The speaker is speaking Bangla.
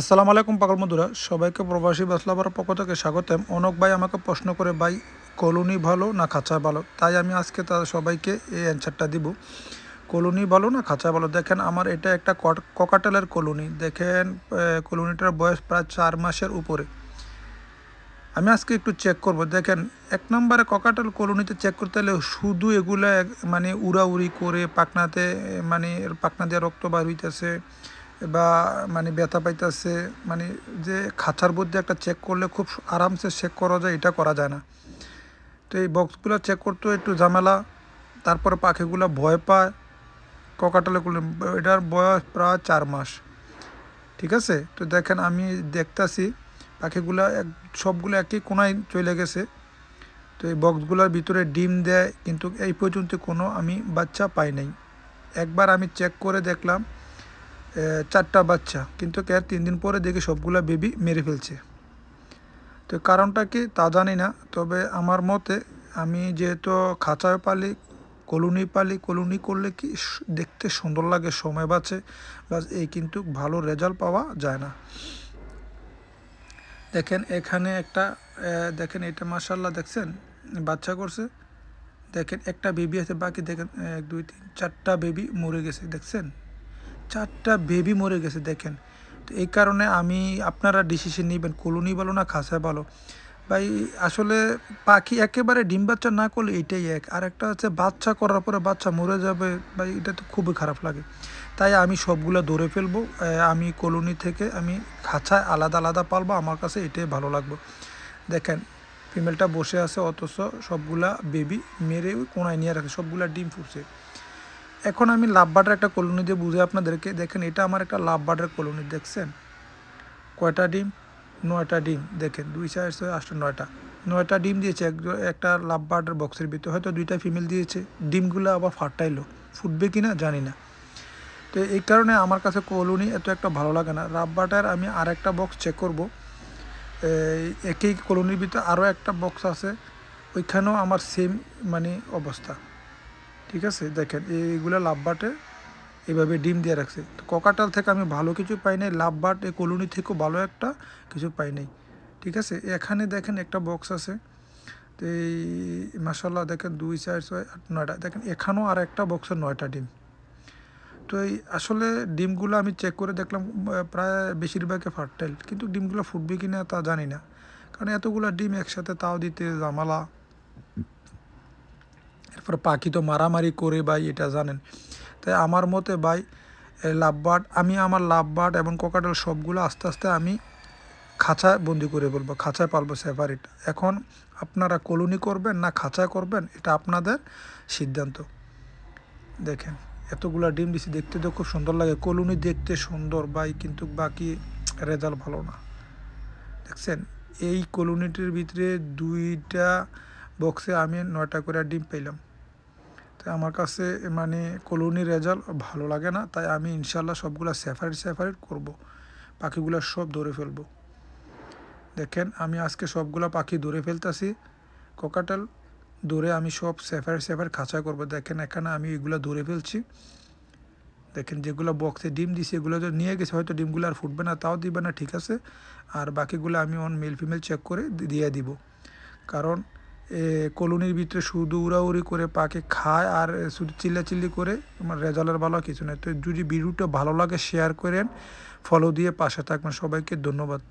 আসসালামু আলাইকুম পাগল বন্ধুরা সবাইকে প্রবাসী বাসলাবার পক্ষ থেকে স্বাগতম অনেক ভাই আমাকে প্রশ্ন করে ভাই কলোনি ভালো না খাঁচা ভালো তাই আমি আজকে তা সবাইকে এই অ্যান্সারটা দিব কলোনি ভালো না খাঁচা ভালো দেখেন আমার এটা একটা ককাটেলের কলোনি দেখেন কলোনিটার বয়স প্রায় চার মাসের উপরে আমি আজকে একটু চেক করব দেখেন এক নম্বরে ককাটাল কলোনিতে চেক করতে হলে শুধু এগুলো মানে উড়াউড়ি করে পাকনাতে মানে পাকনা দিয়ে রক্ত বার হইতেছে বা মানে ব্যথা পাইতেছে মানে যে খাঁচার মধ্যে একটা চেক করলে খুব আরামসে চেক করা যায় এটা করা যায় না তো এই বক্সগুলো চেক করতেও একটু ঝামেলা তারপরে পাখিগুলো ভয় পায় ককাটালে এটার বয়স প্রায় চার মাস ঠিক আছে তো দেখেন আমি দেখতেছি পাখিগুলো এক সবগুলো একই কোনায় চলে গেছে তো এই বক্সগুলোর ভিতরে ডিম দেয় কিন্তু এই পর্যন্ত কোনো আমি বাচ্চা পাই নাই একবার আমি চেক করে দেখলাম চারটা বাচ্চা কিন্তু কে তিন দিন পরে দেখি সবগুলা বেবি মেরে ফেলছে তো কারণটা কি তা জানি না তবে আমার মতে আমি যেহেতু খাঁচায় পালি কলোনি পালি কলোনি করলে কি দেখতে সুন্দর লাগে সময় বাঁচে বা এই কিন্তু ভালো রেজাল্ট পাওয়া যায় না দেখেন এখানে একটা দেখেন এটা মাসাল্লাহ দেখছেন বাচ্চা করছে দেখেন একটা বেবি আছে বাকি দেখেন এক দুই তিন চারটা বেবি মরে গেছে দেখছেন চারটা বেবি মরে গেছে দেখেন তো এই কারণে আমি আপনারা ডিসিশন নেবেন কলোনি বলো না খাঁচা ভালো ভাই আসলে পাখি একেবারে ডিম বাচ্চা না করলে এটাই এক আর একটা হচ্ছে বাচ্চা করার পরে বাচ্চা মরে যাবে ভাই এটা তো খুবই খারাপ লাগে তাই আমি সবগুলো ধরে ফেলবো আমি কলোনি থেকে আমি খাঁচায় আলাদা আলাদা পালবো আমার কাছে এটাই ভালো লাগবে দেখেন ফিমেলটা বসে আছে অথচ সবগুলা বেবি মেরে কোনায় নিয়ে রাখে সবগুলা ডিম ফুটছে এখন আমি লাভ বাটার একটা কলোনি দিয়ে বুঝে আপনাদেরকে দেখেন এটা আমার একটা লাভ বাটার কলোনি দেখছেন কয়টা ডিম নয়টা ডিম দেখেন দুই চার ছয় আটটা নয়টা নয়টা ডিম দিয়েছে একটা লাভ বাটার বক্সের ভিতরে হয়তো দুইটা ফিমেল দিয়েছে ডিমগুলো আবার ফাটাইলো ফুটবে কি না জানি না তো এই কারণে আমার কাছে কলোনি এত একটা ভালো লাগে না লাভ বাটার আমি আর একটা বক্স চেক করব একই কলোনির ভিতরে আরও একটা বক্স আছে ওইখানেও আমার সেম মানে অবস্থা ঠিক আছে দেখেন এইগুলো লাভবাটে এভাবে ডিম দিয়ে রাখছে ককাটাল থেকে আমি ভালো কিছু পাই নাই লাভবাট এই কলোনি থেকেও ভালো একটা কিছু পাই নাই ঠিক আছে এখানে দেখেন একটা বক্স আছে তো এই মাসাল্লাহ দেখেন দুই চার ছয় আট নয়টা দেখেন এখানেও আর একটা বক্সে নয়টা ডিম তো এই আসলে ডিমগুলো আমি চেক করে দেখলাম প্রায় বেশিরভাগে ফার্টাইল কিন্তু ডিমগুলো ফুটবে কি না তা জানি না কারণ এতগুলো ডিম একসাথে তাও দিতে জামালা তারপর পাখি তো মারামারি করে ভাই এটা জানেন তাই আমার মতে ভাই লাভবার্ড আমি আমার লাভবার্ড এবং কোকাটেল সবগুলো আস্তে আস্তে আমি খাঁচায় বন্দি করে বলবো খাঁচায় পালবো সেপারেট এখন আপনারা কলোনি করবেন না খাঁচায় করবেন এটা আপনাদের সিদ্ধান্ত দেখেন এতগুলা ডিম দিছি দেখতে তো খুব সুন্দর লাগে কলোনি দেখতে সুন্দর ভাই কিন্তু বাকি রেজাল্ট ভালো না দেখছেন এই কলোনিটির ভিতরে দুইটা বক্সে আমি নয়টা করে ডিম পেলাম তাই আমার কাছে মানে কলোনি রেজাল্ট ভালো লাগে না তাই আমি ইনশাল্লাহ সবগুলো সেফারেট সেফারেট করব। পাখিগুলো সব ধরে ফেলবো দেখেন আমি আজকে সবগুলো পাখি ধরে ফেলতেছি কোকাটাল ধরে আমি সব সেফারেট সেফারেট খাঁচা করব দেখেন এখানে আমি এগুলো ধরে ফেলছি দেখেন যেগুলো বক্সে ডিম দিছে এগুলো যদি নিয়ে গেছে হয়তো ডিমগুলো আর ফুটবে না তাও দিবে না ঠিক আছে আর বাকিগুলো আমি অন মেল ফিমেল চেক করে দিয়ে দিব কারণ কলোনির ভিতরে শুধু উড়াউড়ি করে পাকে খায় আর শুধু চিল্লাচিল্লি করে তোমার রেজাল্টের ভালো কিছু নয় তো যদি ভিডিওটা ভালো লাগে শেয়ার করেন ফলো দিয়ে পাশে থাকবেন সবাইকে ধন্যবাদ